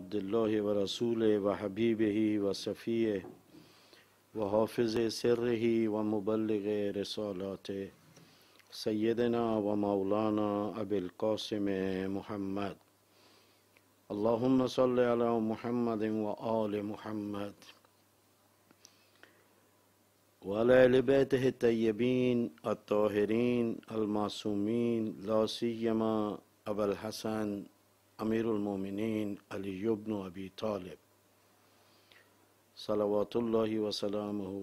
عبد الله ورسوله وحبيبه وصفيه وحافظ سره ومبلغ رسالاته سيدنا ومولانا أبي القاسم محمد اللهم صل على محمد وآل محمد وعلى آل بيته الطيبين الطاهرين المعصومين لا سيما أبا الحسن أمير المؤمنين علي بن أبي طالب صلوات الله وسلامه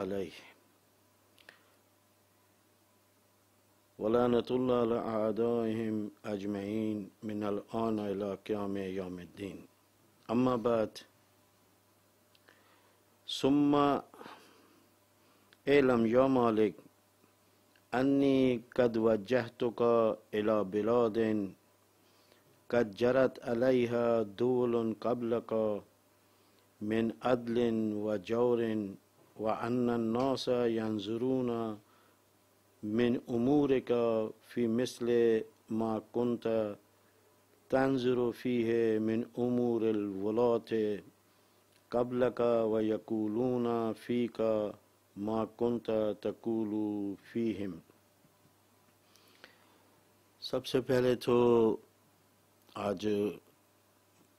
عليه ولعنة الله على أعدائهم أجمعين من الآن إلى قيام يوم الدين أما بعد ثم اعلم يا مالك أني قد وجهتك إلى بلاد قد جرت عليها دول قبلك من عدل وجور وأن الناس ينظرون من أمورك في مثل ما كنت تنظر فيه من أمور الولاة قبلك ويقولون فيك ما كنت تقول فيهم सबसे पहले तो आज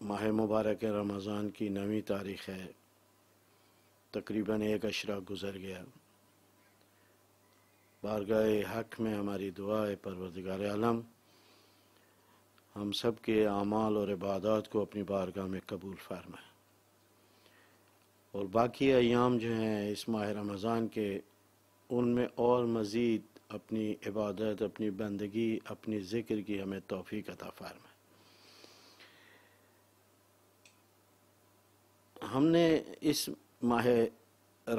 माह मुबारक रमज़ान की नवी तारीख़ है तकरीबन एक अशरा गुज़र गया बारगाह हक में हमारी दुआ है परवरदिगार आलम हम सब के अमाल और इबादत को अपनी बारगाह में कबूल फरमाए और बाकी अयाम जो हैं इस माह रमज़ान के उनमें और मज़ीद अपनी इबादत अपनी बंदगी अपनी ज़िक्र की हमें तोफ़ी अता फरमाए हमने इस माह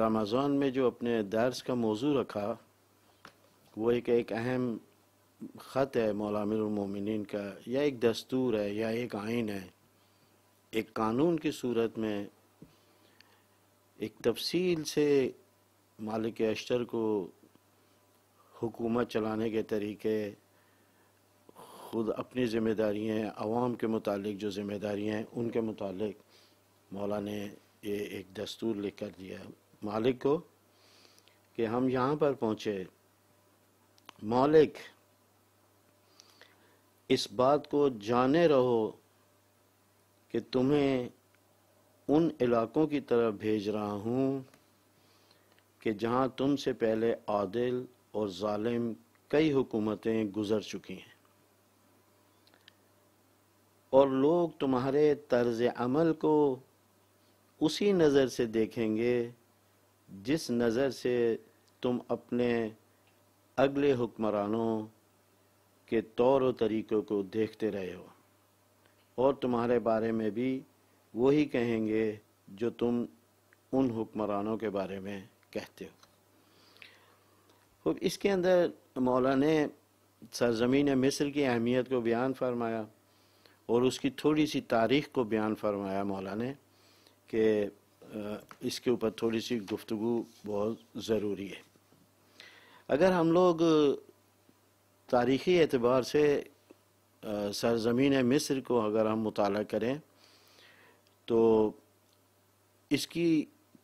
रमज़ान में जो अपने दर्स का मौजू रखा वो एक एक अहम ख़त है मौलामिन का या एक दस्तूर है या एक आइन है एक कानून की सूरत में एक तफसील से मालिक अशतर को हुकूमत चलाने के तरीके खुद अपनी ज़िम्मेदारियाँ आवाम के मुतालिक जो ज़िम्मेदारियाँ हैं उनके मुतालिक मौला ने ये एक दस्तूर लिख कर दिया मालिक को कि हम यहाँ पर पहुँचे मालिक इस बात को जाने रहो कि तुम्हें उन इलाकों की तरफ भेज रहा हूँ कि जहाँ तुमसे पहले आदिल और जालिम कई हुकूमतें गुज़र चुकी हैं और लोग तुम्हारे तर्ज अमल को उसी नज़र से देखेंगे जिस नज़र से तुम अपने अगले हुक्मरानों के तौर तरीक़ों को देखते रहे हो और तुम्हारे बारे में भी वही कहेंगे जो तुम उन हुक्मरानों के बारे में कहते हो इसके अंदर मौला ने सरजमीन मिस्र की अहमियत को बयान फरमाया और उसकी थोड़ी सी तारीख़ को बयान फरमाया मौला ने कि इसके ऊपर थोड़ी सी गुफ्तु बहुत ज़रूरी है अगर हम लोग तारीख़ी एतबार से सरजमीन मिस्र को अगर हम मुताल करें तो इसकी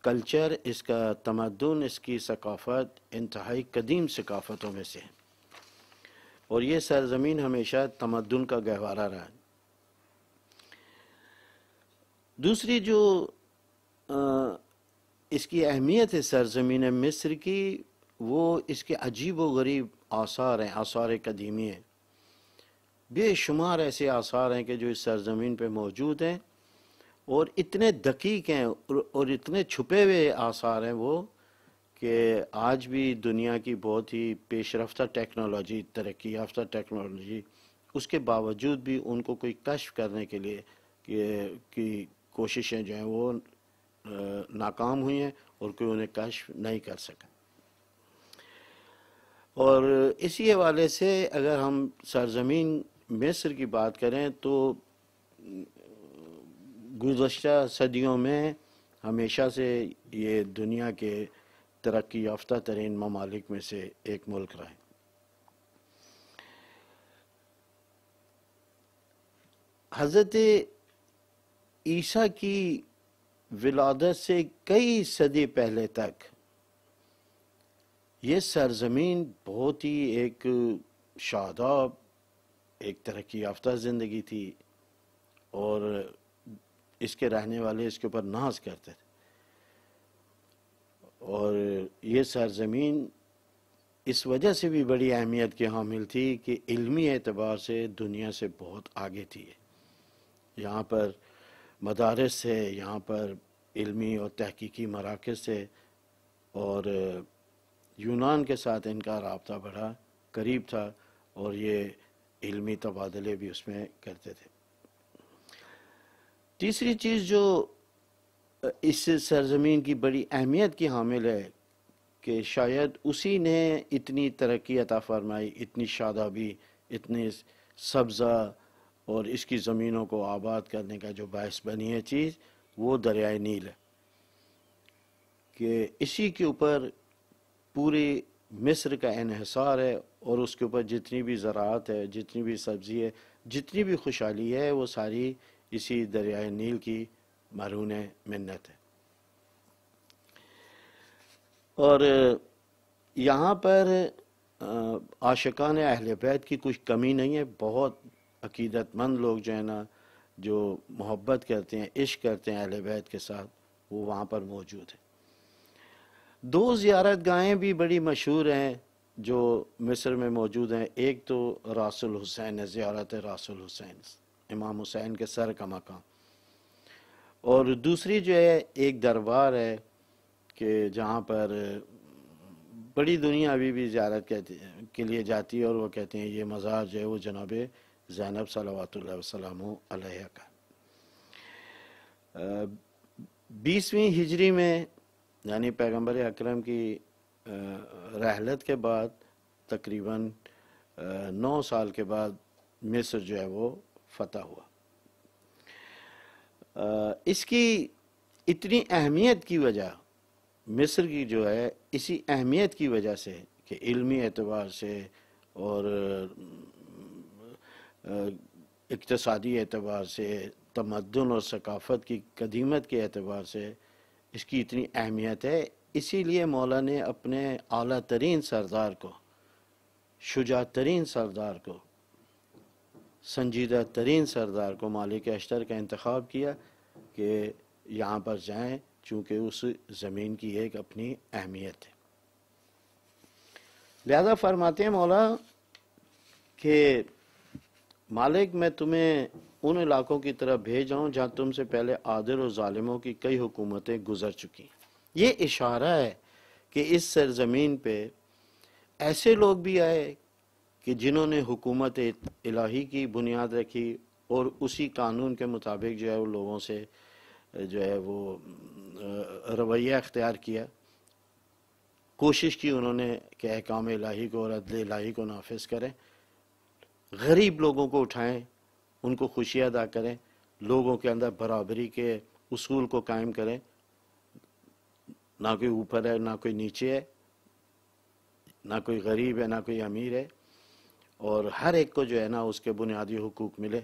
कल्चर इसका तमदन इसकी सकाफ़त इंतहाई कदीम सकाफ़तों में से है और ये सरजमीन हमेशा तमदन का गहवारा रहा है दूसरी जो आ, इसकी अहमियत है सरजमीन मिस्र की वो इसके अजीब व गरीब आसार हैं आसार कदीमी हैं बेशुमार ऐसे आसार हैं कि जो इस सरजमीन पर मौजूद हैं और इतने दकीक हैं और इतने छुपे हुए आसार हैं वो कि आज भी दुनिया की बहुत ही पेश टेक्नोलॉजी तरक्की याफ्ता टेक्नोलॉजी उसके बावजूद भी उनको कोई कश्फ करने के लिए कि कोशिशें जो हैं वो नाकाम हुई हैं और कोई उन्हें कश्फ नहीं कर सका और इसी हवाले से अगर हम सरजमीन मिस्र की बात करें तो गुज्त सदियों में हमेशा से ये दुनिया के तरक्की याफ्ता तरीन ममालिक में से एक मुल्क रहे हज़रत ईसा की विलादत से कई सदी पहले तक ये सरजमीन बहुत ही एक शादाब एक तरक्की याफ्ता ज़िंदगी थी और इसके रहने वाले इसके ऊपर नाज करते थे और ये सरजमीन इस वजह से भी बड़ी अहमियत की हामिल थी कि इल्मी एतबार से दुनिया से बहुत आगे थी यहाँ पर मदारस है यहाँ पर इलमी और तहकीकी मराकज़ से और यूनान के साथ इनका रबता बढ़ा करीब था और ये इलमी तबादले भी उसमें करते थे तीसरी चीज़ जो इस सरजमीन की बड़ी अहमियत की हामिल है कि शायद उसी ने इतनी तरक्की अता फरमाई इतनी शादाबी इतने सब्ज़ा और इसकी ज़मीनों को आबाद करने का जो बायस बनी है चीज़ वो दरियाए नील है कि इसी के ऊपर पूरे मिस्र का इहसार है और उसके ऊपर जितनी भी ज़रात है जितनी भी सब्ज़ी है जितनी भी खुशहाली है वो सारी इसी दरियाए नील की मरून मन्नत है और यहाँ पर आशकान अहल बैत की कुछ कमी नहीं है बहुत अकीदतमंद लोग जो है ना जो मोहब्बत करते हैं इश्क करते हैं अहल बैत के साथ वो वहाँ पर मौजूद है दो ज्यारत गाहें भी बड़ी मशहूर हैं जो मिस्र में मौजूद हैं एक तो रासुल हुसैन है ज्यारत रासुल हुसैन इमाम हुसैन के सर का मकाम और दूसरी जो है एक दरबार है कि जहाँ पर बड़ी दुनिया अभी भी ज्यारत कहती के लिए जाती है और वो कहते हैं ये मज़ार जो है वो जनाब ज़ैनब सलावातम का बीसवीं हिजरी में यानी पैगम्बर अक्रम की uh, रहलत के बाद तकरीबन uh, नौ साल के बाद मिस्र जो है वो फतह हुआ uh, इसकी इतनी अहमियत की वजह मिस्र की जो है इसी अहमियत की वजह से कि इल्मी एतबार से और इकतदी एतबार से तमदन और सकाफ़त की कदीमत के अतबार से इसकी इतनी अहमियत है इसीलिए मौला ने अपने अली तरीन सरदार को शुजा तरीन सरदार को संजीदा तरीन सरदार को मालिक अश्तर का इंतखब किया कि यहाँ पर जाएँ चूँकि उस ज़मीन की एक अपनी अहमियत है लिहाजा फरमाते हैं मौला के मालिक मैं तुम्हें उन इलाकों की तरफ भेज रहा हूँ जहाँ तुमसे पहले आदिर और ालिमों की कई हुकूमतें गुजर चुकी ये इशारा है कि इस सरजमीन पर ऐसे लोग भी आए कि जिन्होंने हुकूमत इलाही की बुनियाद रखी और उसी कानून के मुताबिक जो है वो लोगों से जो है वो रवैया अख्तियार किया कोशिश की उन्होंने कि अहकाम इलाही को और अदल इलाही को नाफिज करें गरीब लोगों को उठाएं उनको खुशियाँ अदा करें लोगों के अंदर बराबरी के उसूल को कायम करें ना कोई ऊपर है ना कोई नीचे है ना कोई गरीब है ना कोई अमीर है और हर एक को जो है ना उसके बुनियादी हकूक़ मिले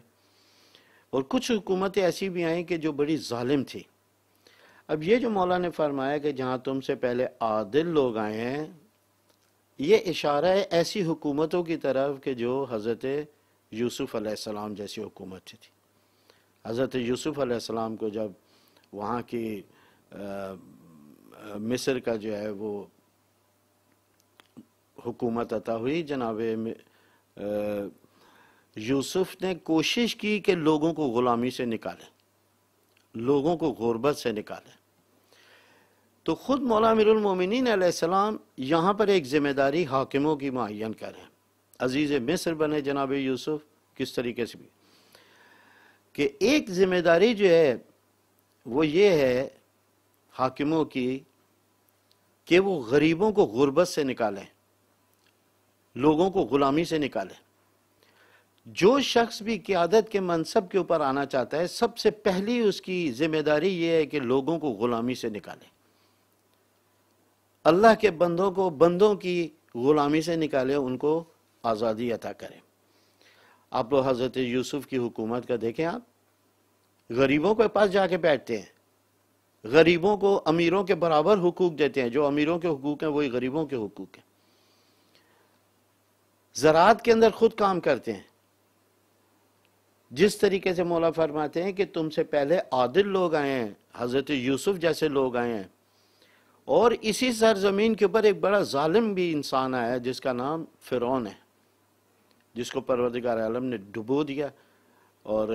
और कुछ हुकूमतें ऐसी भी आई कि जो बड़ी ालिम थी अब ये जो मौला ने फरमाया कि जहाँ तुमसे पहले आदिल लोग आए हैं ये इशारा है ऐसी हुकूमतों की तरफ कि जो हज़रत यूसुफ़ अलैहिस्सलाम जैसी हुकूमत थी हज़रत यूसुफ़ अलैहिस्सलाम को जब वहाँ की मिस्र का जो है वो हुकूमत अता हुई जनाब यूसुफ ने कोशिश की कि लोगों को ग़ुलामी से निकालें लोगों को गुरबत से निकालें तो ख़ुद मौलामिन सलाम यहाँ पर एक ज़िम्मेदारी हाकिमों की मुन करें अजीज़ मिस्र बने जनाब यूसुफ किस तरीके से भी कि एक ज़िम्मेदारी जो है वो ये है हाकिमों की कि वो गरीबों को गुर्बत से निकालें लोगों को ग़ुलामी से निकालें जो शख्स भी क्यादत के मनसब के ऊपर आना चाहता है सबसे पहली उसकी ज़िम्मेदारी ये है कि लोगों को ग़ुलामी से निकालें अल्लाह के बंदों को बंदों की ग़ुलामी से निकाले उनको आज़ादी अता करें आप लोग हज़रत यूसुफ की हुकूमत का देखें आप गरीबों के पास जाके बैठते हैं गरीबों को अमीरों के बराबर हुकूक देते हैं जो अमीरों के हकूक हैं वही गरीबों के हकूक हैं ज़रात के अंदर खुद काम करते हैं जिस तरीके से मौला फरमाते हैं कि तुमसे पहले आदिल लोग आए हैं हज़रत यूसुफ जैसे लोग आए हैं और इसी सरजमीन के ऊपर एक बड़ा ालिम भी इंसान आया जिसका नाम फ़िरौन है जिसको परवरदिगार आलम ने डुबो दिया और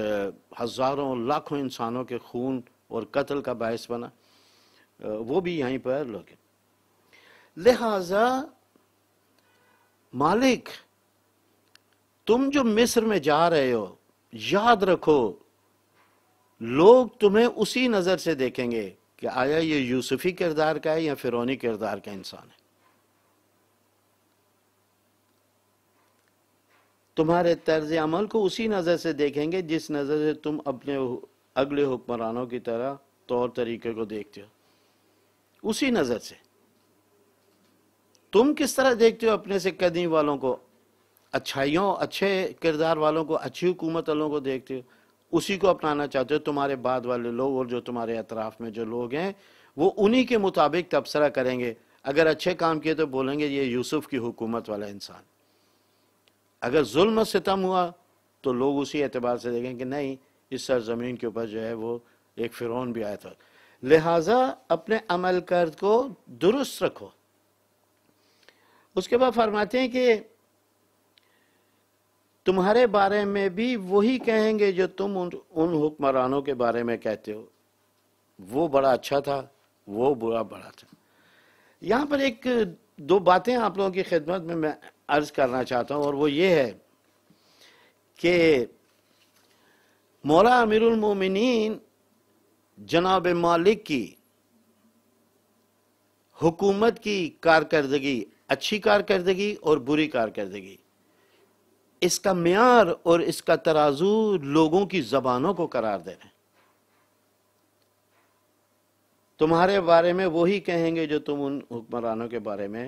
हज़ारों लाखों इंसानों के खून और कत्ल का बायस बना वो भी यहीं पर लोग लिहाजा मालिक तुम जो मिस्र में जा रहे हो याद रखो लोग तुम्हें उसी नज़र से देखेंगे कि आया ये यूसुफी किरदार का है या फिरौनी किरदार का इंसान है तुम्हारे तर्ज अमल को उसी नज़र से देखेंगे जिस नज़र से तुम अपने अगले हुक्मरानों की तरह तौर तरीके को देखते हो उसी नज़र से तुम किस तरह देखते हो अपने से कदी वालों को अच्छाइयों अच्छे किरदार वालों को अच्छी हुकूमत वालों को देखते हो उसी को अपनाना चाहते हो तुम्हारे बाद वाले लोग और जो तुम्हारे अतराफ में जो लोग हैं वो उन्हीं के मुताबिक तबसरा करेंगे अगर अच्छे काम किए तो बोलेंगे ये यूसुफ की हुकूमत वाला इंसान अगर जुल्म सितम हुआ तो लोग उसी एतबार से देखें कि नहीं इस सरजमीन के ऊपर जो है वो एक फ़िरौन भी आया था लिहाजा अपने अमल कर को दुरुस्त रखो उसके बाद फरमाते हैं कि तुम्हारे बारे में भी वही कहेंगे जो तुम उन उन हुक्मरानों के बारे में कहते हो वो बड़ा अच्छा था वो बुरा बड़ा था यहाँ पर एक दो बातें आप लोगों की खिदमत में मैं अर्ज करना चाहता हूँ और वो ये है कि मौला मोमिनीन जनाब मालिक की हुकूमत की कारकर्दगी अच्छी कारकर्दगी और बुरी कारकर्दगी इसका मैार और इसका तराजू लोगों की जबानों को करार दे रहे हैं तुम्हारे बारे में वही कहेंगे जो तुम उन हुक्मरानों के बारे में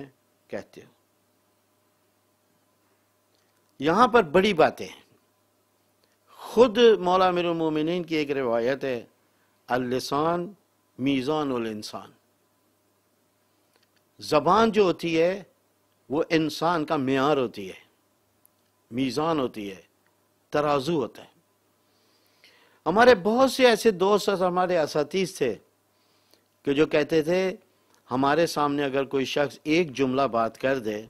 कहते हो यहां पर बड़ी बातें हैं खुद मौला मिरमिन की एक रिवायत है अलसान मीज़ान उल इंसान जबान जो होती है वो इंसान का मैार होती है मीज़ान होती है तराजू होता है हमारे बहुत से ऐसे दोस्त हमारे असातीस थे कि जो कहते थे हमारे सामने अगर कोई शख्स एक जुमला बात कर दे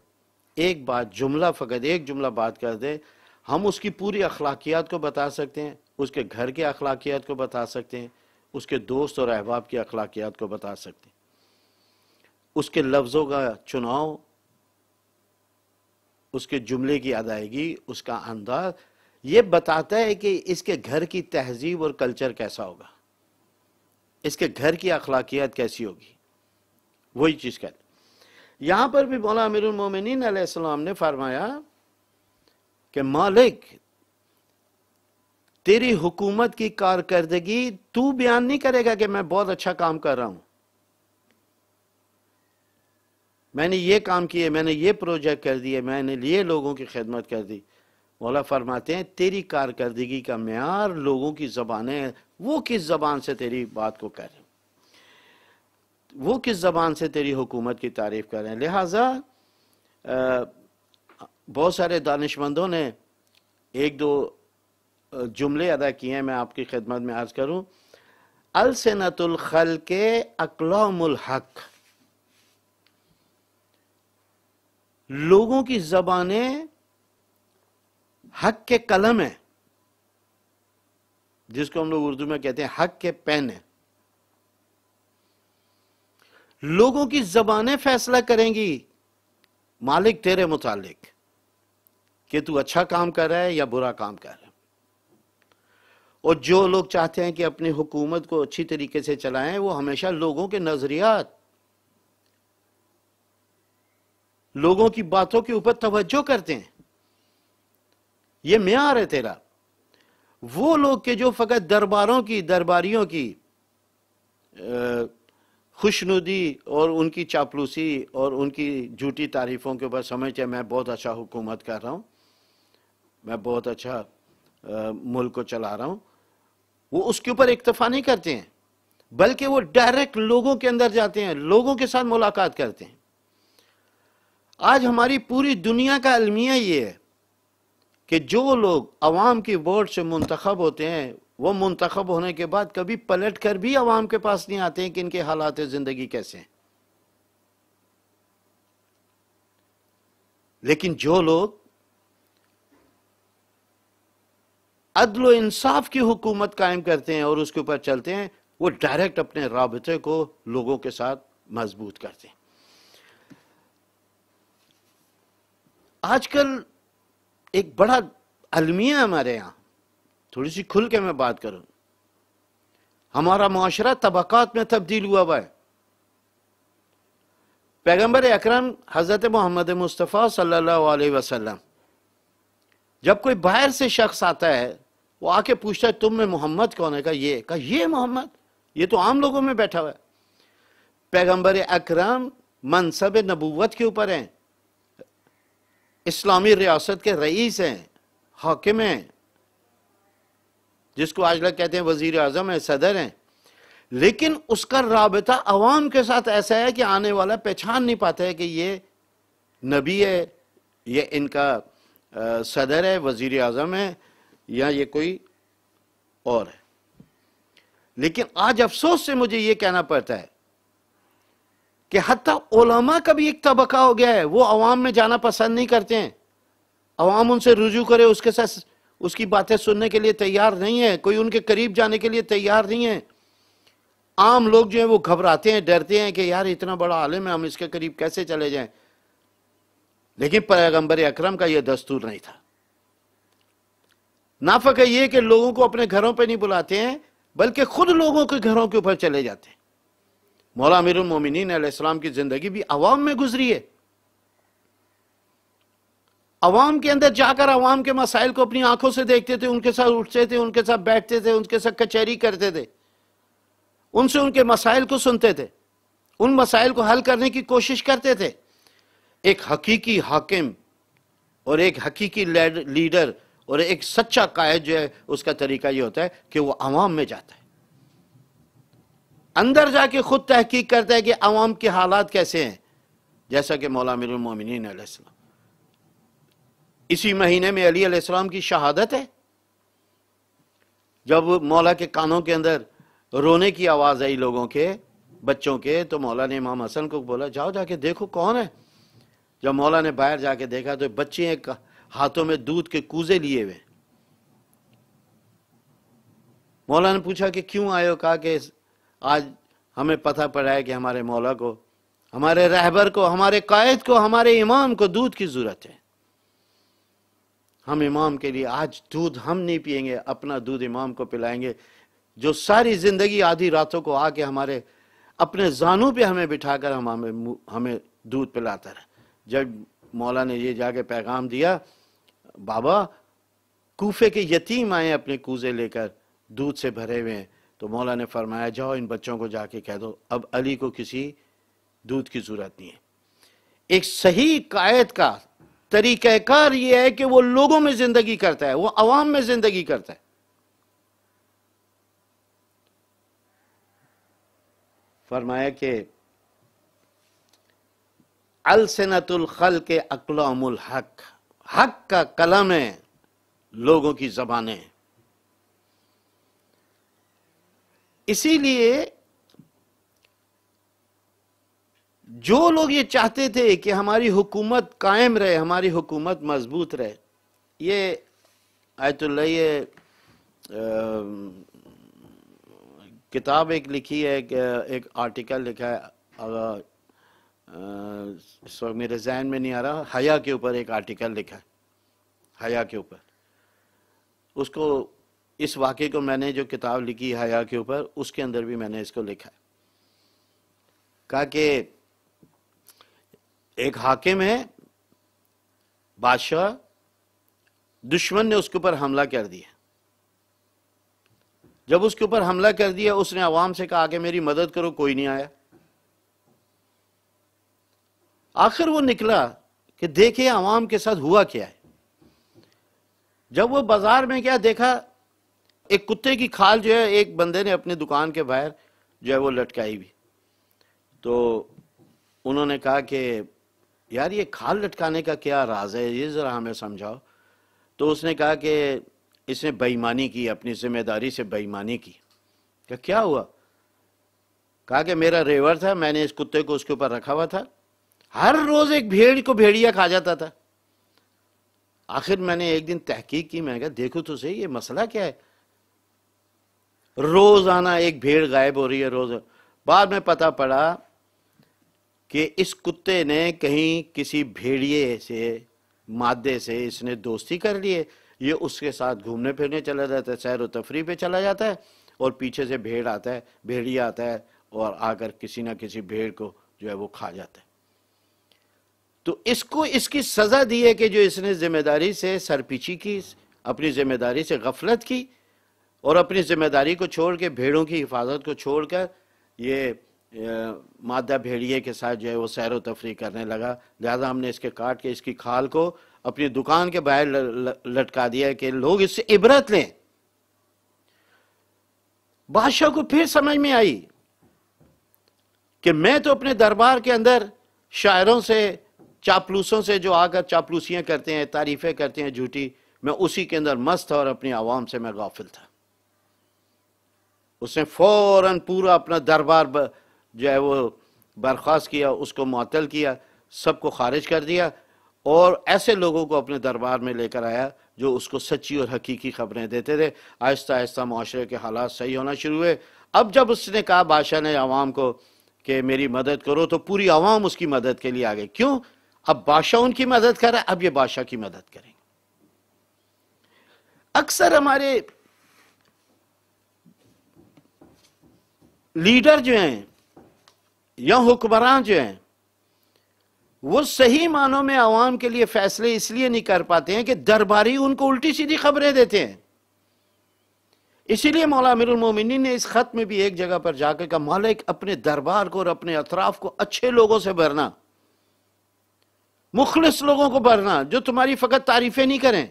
एक बात जुमला फ़कत एक जुमला बात कर दे हम उसकी पूरी अखलाकियात को बता सकते हैं उसके घर के अखलाकियात को बता सकते हैं उसके दोस्त और अहबाब की अखलाकियात को बता सकते हैं उसके लफ्ज़ों का चुनाव उसके जुमले की अदायगी उसका अंदाज ये बताता है कि इसके घर की तहजीब और कल्चर कैसा होगा इसके घर की अखलाकियात कैसी होगी वही चीज़ कहते यहां पर भी बोला अमीर मोमिन ने फरमाया कि मालिक तेरी हुकूमत की कारकर्दगी तू बयान नहीं करेगा कि मैं बहुत अच्छा काम कर रहा हूं मैंने ये काम किए मैंने ये प्रोजेक्ट कर दिए मैंने लिए लोगों की खिदमत कर दी मौला फरमाते हैं तेरी कारकर्दगी का मैार लोगों की है वो किस ज़बान से तेरी बात को करें वो किस ज़बान से तेरी हुकूमत की तारीफ़ करें लिहाजा बहुत सारे दानशमंदों ने एक दो जुमले अदा किए हैं मैं आपकी खिदमत में आज करूँ अलसनतुल के अकलामुल हक़ लोगों की जबाने हक के कलम है जिसको हम लोग उर्दू में कहते हैं हक के पेन है लोगों की जबाने फैसला करेंगी मालिक तेरे मुतालिक कि तू अच्छा काम कर रहा है या बुरा काम कर रहा है और जो लोग चाहते हैं कि अपनी हुकूमत को अच्छी तरीके से चलाएं वो हमेशा लोगों के नज़रियात लोगों की बातों के ऊपर तवज्जो करते हैं ये म्यार है तेरा वो लोग के जो फकत दरबारों की दरबारियों की खुशनुदी और उनकी चापलूसी और उनकी झूठी तारीफों के ऊपर समझते मैं बहुत अच्छा हुकूमत कर रहा हूँ मैं बहुत अच्छा मुल्क को चला रहा हूँ वो उसके ऊपर इक्तफा नहीं करते हैं बल्कि वो डायरेक्ट लोगों के अंदर जाते हैं लोगों के साथ मुलाकात करते हैं आज हमारी पूरी दुनिया का अलमिया ये है कि जो लोग अवाम की वोट से मुंतखब होते हैं वो मंतखब होने के बाद कभी पलट कर भी अवाम के पास नहीं आते हैं कि इनके हालात ज़िंदगी कैसे हैं लेकिन जो लोग अदल इंसाफ की हुकूमत कायम करते हैं और उसके ऊपर चलते हैं वो डायरेक्ट अपने रबते को लोगों के साथ मजबूत करते हैं आजकल एक बड़ा अलमिया हमारे यहाँ थोड़ी सी खुल के मैं बात करूं हमारा माशरा तबक़ात में तब्दील हुआ हुआ है पैगम्बर अक्रम हज़रत मोहम्मद मुस्तफ़ा सल्लल्लाहु अलैहि वसल्लम जब कोई बाहर से शख्स आता है वो आके पूछता है तुम में मोहम्मद कौन है का ये का ये मोहम्मद ये तो आम लोगों में बैठा हुआ है पैगम्बर अक्रम मनसब नबूवत के ऊपर हैं इस्लामी रियासत के रईस हैं हाकिम हैं जिसको आज लोग कहते हैं वजीर अजम है सदर हैं लेकिन उसका रबता अवाम के साथ ऐसा है कि आने वाला पहचान नहीं पाता है कि ये नबी है ये इनका आ, सदर है वजीर अजम है या ये कोई और है लेकिन आज अफसोस से मुझे ये कहना पड़ता है कि हती ओलमा का भी एक तबका हो गया है वो अवाम में जाना पसंद नहीं करते हैं अवाम उनसे रुजू करे उसके साथ उसकी बातें सुनने के लिए तैयार नहीं है कोई उनके करीब जाने के लिए तैयार नहीं है आम लोग जो है वो घबराते हैं डरते हैं कि यार इतना बड़ा आलम है हम इसके करीब कैसे चले जाएं लेकिन पैगम्बर अक्रम का यह दस्तूर नहीं था नाफक है ये कि लोगों को अपने घरों पर नहीं बुलाते हैं बल्कि खुद लोगों के घरों के ऊपर चले जाते हैं मौला अमीरमिन की जिंदगी भी अवाम में गुजरी है अवाम के अंदर जाकर अवाम के मसाइल को अपनी आंखों से देखते थे उनके साथ उठते थे उनके साथ बैठते थे उनके साथ कचहरी करते थे उनसे उनके मसाइल को सुनते थे उन मसाइल को हल करने की कोशिश करते थे एक हकीकी हाकिम और एक हकीकी लीडर और एक सच्चा कायद जो है उसका तरीका ये होता है कि वो आवाम में जाता है अंदर जाके खुद तहकीक करता है कि आवाम के हालात कैसे हैं जैसा कि मौला मिनमिन इसी महीने में अली अलैहिस्सलाम की शहादत है जब मौला के कानों के अंदर रोने की आवाज़ आई लोगों के बच्चों के तो मौला ने इमाम हसन को बोला जाओ जाके देखो कौन है जब मौला ने बाहर जाके देखा तो बच्चे एक हाथों में दूध के कूजे लिए हुए मौला ने पूछा कि क्यों आयो कहा कि आज हमें पता पड़ा है कि हमारे मौला को हमारे रहबर को हमारे कायद को हमारे इमाम को दूध की ज़रूरत है हम इमाम के लिए आज दूध हम नहीं पिएंगे अपना दूध इमाम को पिलाएंगे जो सारी ज़िंदगी आधी रातों को आके हमारे अपने जानों पे हमें बिठाकर हम हमें हमें दूध पिलाता रहा जब मौला ने ये जाके पैगाम दिया बाबा कूफे के यतीम आए अपने कूजे लेकर दूध से भरे हुए हैं तो मौला ने फरमाया जाओ इन बच्चों को जाके कह दो अब अली को किसी दूध की ज़रूरत नहीं है एक सही कायद का तरीक़ार ये है कि वो लोगों में ज़िंदगी करता है वो अवाम में ज़िंदगी करता है फरमाया कि खल के अकलोमुल हक हक का कलम है लोगों की है इसीलिए जो लोग ये चाहते थे कि हमारी हुकूमत कायम रहे हमारी हुकूमत मजबूत रहे ये आयतुल्ला ये किताब एक लिखी है एक, एक आर्टिकल लिखा है आ, इस वक्त मेरे जहन में नहीं आ रहा हया के ऊपर एक आर्टिकल लिखा है हया के ऊपर उसको इस वाक्य को मैंने जो किताब लिखी हया के ऊपर उसके अंदर भी मैंने इसको लिखा है कहा कि एक हाकिम है बादशाह दुश्मन ने उसके ऊपर हमला कर दिया जब उसके ऊपर हमला कर दिया उसने आवाम से कहा कि मेरी मदद करो कोई नहीं आया आखिर वो निकला कि देखे आवाम के साथ हुआ क्या है जब वो बाजार में गया देखा एक कुत्ते की खाल जो है एक बंदे ने अपनी दुकान के बाहर जो है वो लटकाई भी तो उन्होंने कहा कि यार ये खाल लटकाने का क्या राज है ये ज़रा हमें समझाओ तो उसने कहा कि इसने बेईमानी की अपनी जिम्मेदारी से बेईमानी की क्या क्या हुआ कहा कि मेरा रेवर था मैंने इस कुत्ते को उसके ऊपर रखा हुआ था हर रोज एक भेड़ को भेड़िया खा जाता था आखिर मैंने एक दिन तहकीक की मैंने कहा देखो तो सही ये मसला क्या है रोजाना एक भेड़ गायब हो रही है रोज बाद में पता पड़ा कि इस कुत्ते ने कहीं किसी भेड़िए से मादे से इसने दोस्ती कर ली है ये उसके साथ घूमने फिरने चला जाता है सैर व तफरी पे चला जाता है और पीछे से भेड़ आता है भेड़िया आता है और आकर किसी ना किसी भेड़ को जो है वो खा जाता है तो इसको इसकी सजा दी है कि जो इसने जिम्मेदारी से सरपिची की अपनी जिम्मेदारी से गफलत की और अपनी जिम्मेदारी को छोड़ के भेड़ों की हिफाजत को छोड़कर ये मादा भेड़िए के साथ जो है वो सैर व तफरी करने लगा लिहाजा हमने इसके काट के इसकी खाल को अपनी दुकान के बाहर लटका दिया कि लोग इससे इबरत लें बादशाह को फिर समझ में आई कि मैं तो अपने दरबार के अंदर शायरों से चापलूसों से जो आकर चापलूसियां करते हैं तारीफ़ें करते हैं झूठी मैं उसी के अंदर मस्त था और अपनी आवाम से मैं गाफिल था उसने फ़ौर पूरा अपना दरबार जो है वो बर्खास्त किया उसको मअतल किया सबको खारिज कर दिया और ऐसे लोगों को अपने दरबार में लेकर आया जो उसको सच्ची और हकीकी खबरें देते थे आहिस्ता आहिस्ता माशरे के हालात सही होना शुरू हुए अब जब उसने कहा बादशाह ने आवाम को कि मेरी मदद करो तो पूरी आवाम उसकी मदद के लिए आ गई क्यों अब बादशाह उनकी मदद कर रहा है अब ये बादशाह की मदद करेंगे अक्सर हमारे लीडर जो हैं या हुक्मरान जो हैं वो सही मानों में आवाम के लिए फैसले इसलिए नहीं कर पाते हैं कि दरबारी उनको उल्टी सीधी खबरें देते हैं इसीलिए मौला मोमिनी ने इस खत में भी एक जगह पर जाकर कहा मालिक अपने दरबार को और अपने अतराफ को अच्छे लोगों से भरना मुखलिस लोगों को भरना जो तुम्हारी फकत तारीफें नहीं करें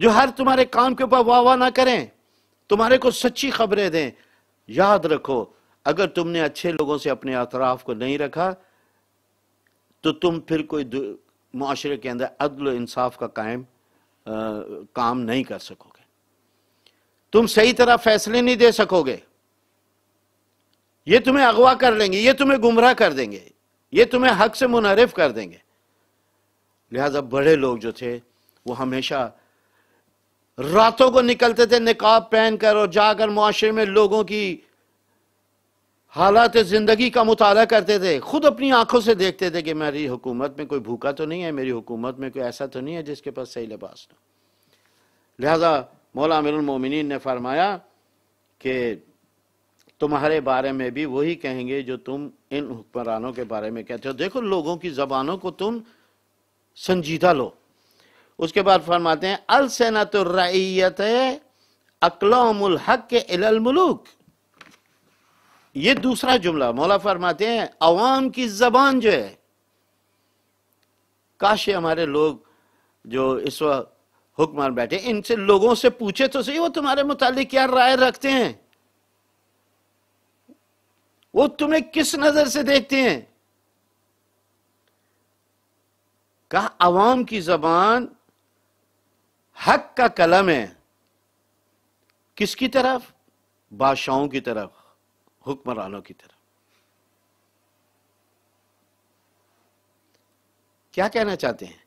जो हर तुम्हारे काम के ऊपर वाह वाह ना करें तुम्हारे को सच्ची खबरें दें याद रखो अगर तुमने अच्छे लोगों से अपने अतराफ को नहीं रखा तो तुम फिर कोई माशरे के अंदर अदल इंसाफ का कायम काम नहीं कर सकोगे तुम सही तरह फैसले नहीं दे सकोगे ये तुम्हें अगवा कर लेंगे ये तुम्हें गुमराह कर देंगे ये तुम्हें हक से मुनहरफ कर देंगे लिहाजा बड़े लोग जो थे वो हमेशा रातों को निकलते थे निकाब पहनकर और जाकर मुआरे में लोगों की हालात ज़िंदगी का मुताला करते थे ख़ुद अपनी आंखों से देखते थे कि मेरी हुकूमत में कोई भूखा तो नहीं है मेरी हुकूमत में कोई ऐसा तो नहीं है जिसके पास सही लिबास ना लिहाजा मौला अमीरमिन ने फरमाया कि तुम्हारे बारे में भी वही कहेंगे जो तुम इन हुक्मरानों के बारे में कहते हो देखो लोगों की ज़बानों को तुम संजीदा लो उसके बाद फरमाते हैं अल सेनत रईयत अकलोमुल हक इलमलूक ये दूसरा जुमला मौला फरमाते हैं अवाम की जबान जो है काश हमारे लोग जो इस वक्त हुक्मरान बैठे इनसे लोगों से पूछे तो सही वो तुम्हारे मुतालिक क्या राय रखते हैं वो तुम्हें किस नजर से देखते हैं कहा अवाम की जबान हक का कलम है किसकी तरफ बादशाहों की तरफ हुक्मरानों की तरफ क्या कहना चाहते हैं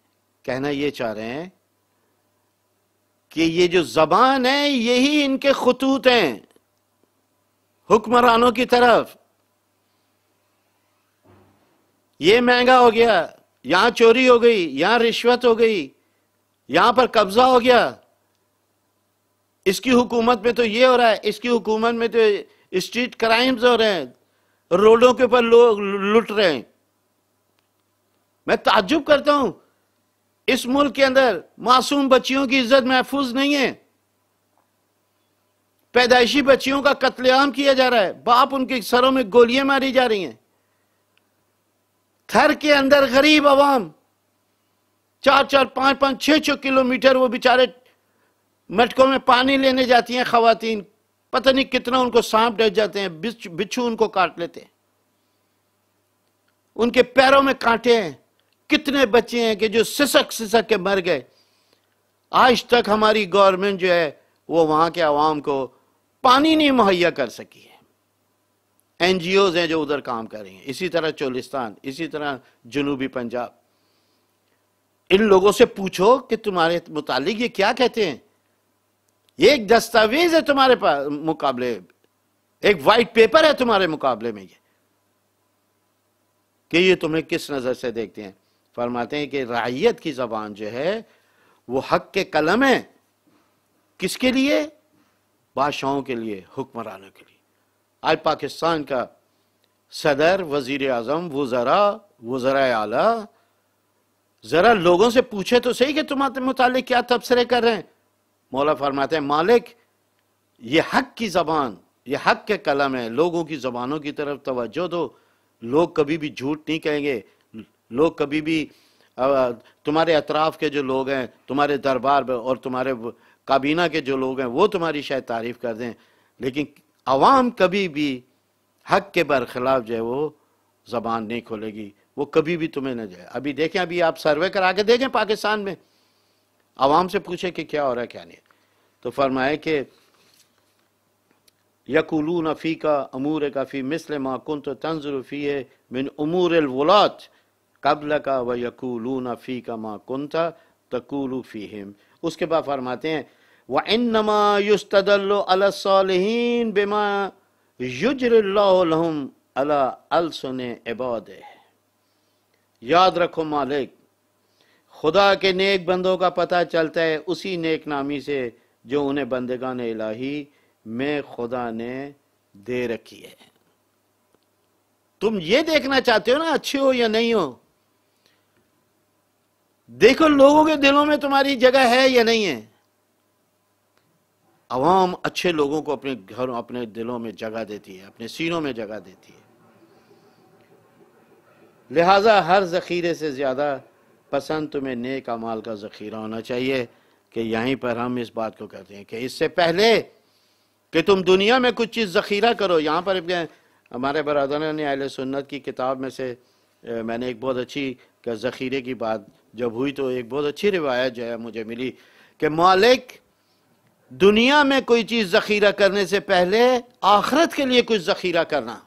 कहना यह चाह रहे हैं कि ये जो जबान है यही इनके खतूत हैं हुक्मरानों की तरफ ये महंगा हो गया यहां चोरी हो गई यहां रिश्वत हो गई यहां पर कब्जा हो गया इसकी हुकूमत में तो ये हो रहा है इसकी हुकूमत में तो स्ट्रीट क्राइम्स हो रहे हैं रोडों के ऊपर लोग लुट रहे हैं मैं ताजुब करता हूं इस मुल्क के अंदर मासूम बच्चियों की इज्जत महफूज नहीं है पैदाइशी बच्चियों का कत्लेआम किया जा रहा है बाप उनके सरों में गोलियां मारी जा रही हैं थर के अंदर गरीब आवाम चार चार पाँच पाँच छः छः किलोमीटर वो बेचारे मटकों में पानी लेने जाती हैं खातन पता नहीं कितना उनको सांप डर जाते हैं बिच्छू उनको काट लेते हैं उनके पैरों में कांटे हैं कितने बच्चे हैं कि जो सिसक सिसक के मर गए आज तक हमारी गवर्नमेंट जो है वो वहां के आवाम को पानी नहीं मुहैया कर सकी है एन जी ओज़ हैं जो उधर काम कर रही हैं इसी तरह चोलिस्तान इसी तरह जनूबी पंजाब इन लोगों से पूछो कि तुम्हारे मुतालिक ये क्या कहते हैं ये एक दस्तावेज है तुम्हारे पास मुकाबले एक वाइट पेपर है तुम्हारे मुकाबले में ये कि ये तुम्हें किस नज़र से देखते हैं फरमाते हैं कि रायत की जबान जो है वो हक के कलम है किसके लिए बादशाहों के लिए हुक्मरानों के लिए आज पाकिस्तान का सदर वजीर आजम वज़रा वज़रा आला जरा लोगों से पूछे तो सही कि तुम्हारे मुतालिक क्या तबसरे कर रहे हैं मौला फरमाते हैं मालिक ये हक की जबान ये हक के कलम है लोगों की जबानों की तरफ तोज्जो दो लोग कभी भी झूठ नहीं कहेंगे लोग कभी भी तुम्हारे अतराफ़ के जो लोग हैं तुम्हारे दरबार और तुम्हारे काबीना के जो लोग हैं वो तुम्हारी शायद तारीफ़ कर दें लेकिन अवाम कभी भी हक के बरखिलाफ जो है वो ज़बान नहीं खोलेगी वो कभी भी तुम्हें न जाए अभी देखें अभी आप सर्वे करा के देखें पाकिस्तान में आवाम से पूछे कि क्या हो रहा है क्या नहीं तो फरमाए कि यकुलून फ़ी का अमूर काफी मिसल माकुन तो तंजर फ़ी है मिन अमूर वलात कबल का व यकुलून फ़ी का माँ था तकुल फ़ी हिम उसके बाद फरमाते हैं व इन नमा युस्तदल्लिन बेमा युजरम अला अलसुन इबादे याद रखो मालिक खुदा के नेक बंदों का पता चलता है उसी नेक नामी से जो उन्हें ने इलाही में खुदा ने दे रखी है तुम ये देखना चाहते हो ना अच्छे हो या नहीं हो देखो लोगों के दिलों में तुम्हारी जगह है या नहीं है अवाम अच्छे लोगों को अपने घरों अपने दिलों में जगह देती है अपने सीनों में जगह देती है लिहाजा हर ज़ख़ीरे से ज़्यादा पसंद तुम्हें नेक अमाल का ज़ख़ीरा होना चाहिए कि यहीं पर हम इस बात को कहते हैं कि इससे पहले कि तुम दुनिया में कुछ चीज़ ज़ख़ीरा करो यहाँ पर हमारे बरदर ने अल सुन्नत की किताब में से मैंने एक बहुत अच्छी का ज़ख़ीरे की बात जब हुई तो एक बहुत अच्छी रिवायत जो है मुझे मिली कि मालिक दुनिया में कोई चीज़ ज़ख़ीरा करने से पहले आखरत के लिए कुछ ज़ख़ीरा करना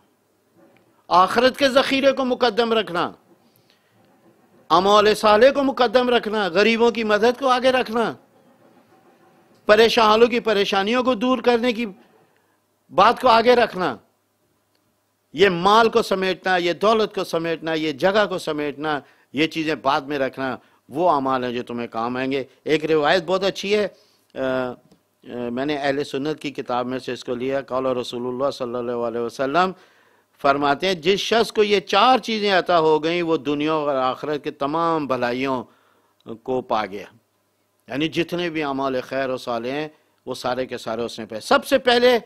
आखरत के ज़ख़ीरे को मुकदम रखना अमौल साले को मुकदम रखना गरीबों की मदद को आगे रखना परेशानों की परेशानियों को दूर करने की बात को आगे रखना ये माल को समेटना ये दौलत को समेटना ये जगह को समेटना ये चीज़ें बाद में रखना वो अमाल हैं जो तुम्हें काम आएंगे एक रिवायत बहुत अच्छी है आ, आ, मैंने अहल सुन्नत की किताब में से इसको लिया कौल रसूलुल्लाह सल्लल्लाहु अलैहि वसल्लम फरमाते हैं जिस शख्स को ये चार चीज़ें अता हो गई वो दुनिया और आखरत के तमाम भलाइयों को पा गया यानी जितने भी अमाल खैर और साले हैं वो सारे के सारे उसने पे सबसे पहले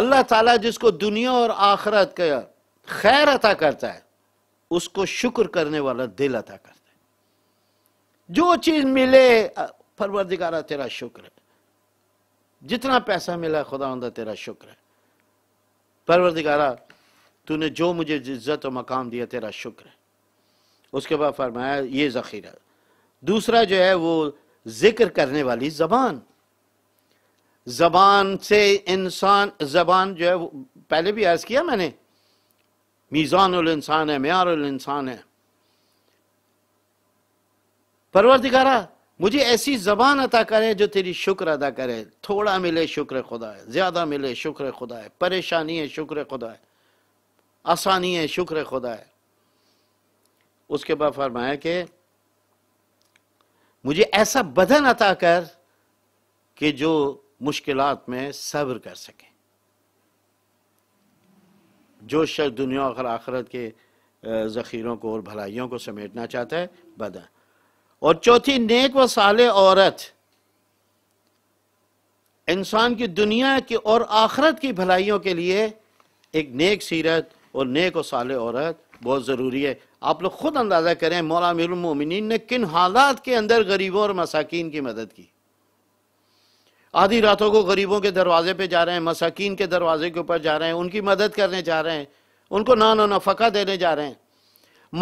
अल्लाह ताला जिसको दुनिया और आखरत का खैर अता करता है उसको शुक्र करने वाला दिल अता करता है जो चीज़ मिले परवरदिगारा तेरा शुक्र है जितना पैसा मिला खुदा तेरा शुक्र है परवरदिगारा तूने जो मुझे इज्जत और मकाम दिया तेरा शुक्र है उसके बाद फरमाया ये ज़ख़ीरा दूसरा जो है वो ज़िक्र करने वाली ज़बान ज़बान से इंसान ज़बान जो है पहले भी आज किया मैंने मीज़ान इंसान है म्यार इंसान है परवर दिखारा मुझे ऐसी ज़बान अता करे जो तेरी शुक्र अदा करे थोड़ा मिले शुक्र खुदा है ज़्यादा मिले शुक्र खुदा है परेशानी है शुक्र खुदा है आसानी है शुक्र है खुदा है उसके बाद फरमाया कि मुझे ऐसा बदन अता कर कि जो मुश्किलात में सब्र कर सके जो शख्स दुनिया और आखरत के ज़खीरों को और भलाइयों को समेटना चाहता है बदन और चौथी नेक व साले औरत इंसान की दुनिया की और आखरत की भलाइयों के लिए एक नेक सीरत और नेक और साल औरत बहुत ज़रूरी है आप लोग ख़ुद अंदाज़ा करें मोमिन ने किन हालात के अंदर गरीबों और मसाकिन की मदद की आधी रातों को गरीबों के दरवाजे पे जा रहे हैं मसाकिन के दरवाजे के ऊपर जा रहे हैं उनकी मदद करने जा रहे हैं उनको नान और नफका देने जा रहे हैं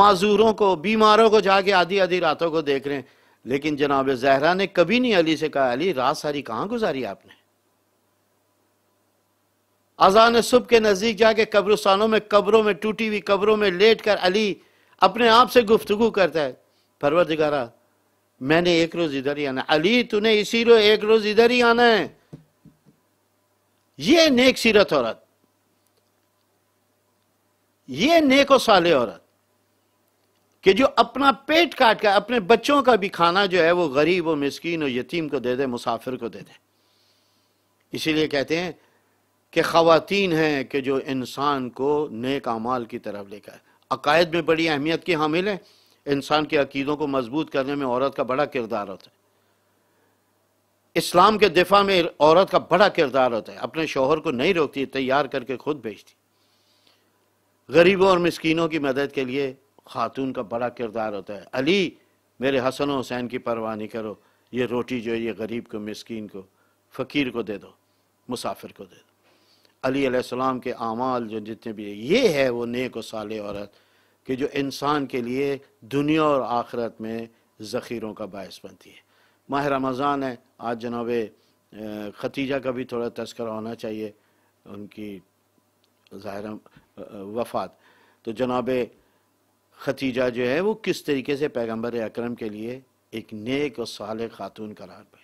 माजूरों को बीमारों को जाके आधी आधी रातों को देख रहे हैं लेकिन जनाब जहरा ने कभी नहीं अली से कहा अली रात सारी कहाँ गुजारी आपने अजान सुबह के नज़दीक जाके कब्रस्तानों में कब्रों में टूटी हुई कब्रों में लेट कर अली अपने आप से गुफ्तगु करता है परवरदिगारा मैंने एक रोज़ इधर ही आना अली तूने इसी रोज एक रोज़ इधर ही आना है ये नेक सीरत औरत ये नेक और साले औरत कि जो अपना पेट काट कर अपने बच्चों का भी खाना जो है वो गरीब और मिस्किन और यतीम को दे दे मुसाफिर को दे दे इसीलिए कहते हैं कि ख़वान हैं कि जो इंसान को नेक अमाल की तरफ लेकर अकायद में बड़ी अहमियत की हामिल है इंसान के अकीदों को मजबूत करने में औरत का बड़ा किरदार होता है इस्लाम के दिफा में औरत का बड़ा किरदार होता है अपने शोहर को नहीं रोकती तैयार करके खुद भेजती गरीबों और मिसकीनों की मदद के लिए खातून का बड़ा किरदार होता है अली मेरे हसन हुसैन की परवाह नहीं करो ये रोटी जो है ये गरीब को मिसकीन को फ़कीर को दे दो मुसाफिर को दे दो अली अलैहिस्सलाम के अमाल जो जितने भी ये है वो नेक व साल औरत कि जो इंसान के लिए दुनिया और आखरत में ज़ख़ीरों का बायस बनती है माह रमज़ान है आज जनाब खतीजा का भी थोड़ा तस्करा होना चाहिए उनकी ज़ाहिर वफात तो जनाब खतीजा जो है वो किस तरीके से पैगम्बर अक्रम के लिए एक नेक और साल खातून करार पाई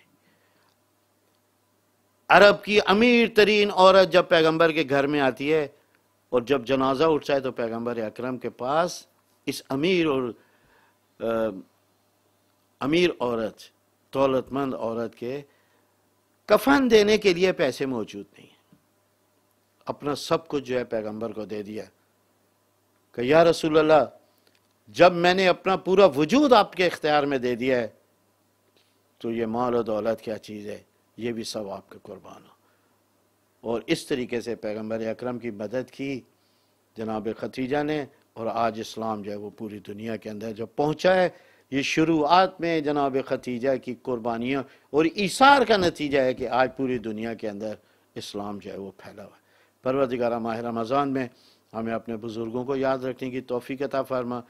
अरब की अमीर तरीन औरत जब पैगंबर के घर में आती है और जब जनाजा उठता है तो पैगंबर अकरम के पास इस अमीर और आ, अमीर औरत दौलतमंद औरत के कफन देने के लिए पैसे मौजूद नहीं है अपना सब कुछ जो है पैगंबर को दे दिया कि या रसूल अल्लाह जब मैंने अपना पूरा वजूद आपके इख्तियार में दे दिया है तो ये माल और दौलत क्या चीज़ है ये भी सब आपके कुर्बान हो और इस तरीके से पैगम्बर अक्रम की मदद की जनाब खतीजा ने और आज इस्लाम जो है वो पूरी दुनिया के अंदर जब पहुँचा है ये शुरुआत में जनाब खतीजा की कुर्बानियाँ और इशार का नतीजा है कि आज पूरी दुनिया के अंदर इस्लाम जो है वो फैला हुआ है परवरदिगारा माह रमज़ान में हमें अपने बुज़ुर्गों को याद रखने की तोफ़ी कता फरमा